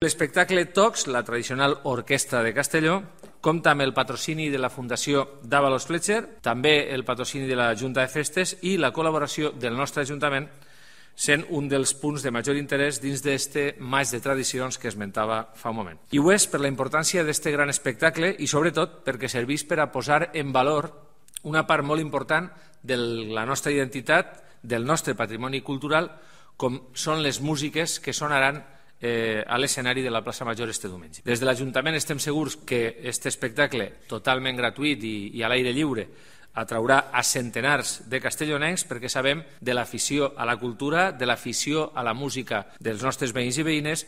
L'espectacle Tox, la tradicional orquestra de Castelló, compta amb el patrocini de la Fundació Dávalos Fletcher, també el patrocini de la Junta de Festes i la col·laboració del nostre Ajuntament, sent un dels punts de major interès dins d'este maig de tradicions que esmentava fa un moment. I ho és per la importància d'este gran espectacle i, sobretot, perquè serveix per a posar en valor una part molt important de la nostra identitat, del nostre patrimoni cultural, com són les músiques que sonaran eh, a l'escenari de la plaça Major este diumenge. Des de l'Ajuntament estem segurs que aquest espectacle totalment gratuït i, i a l'aire lliure atraurà a centenars de castellonencs perquè sabem de l'afició a la cultura, de l'afició a la música dels nostres veïns i veïnes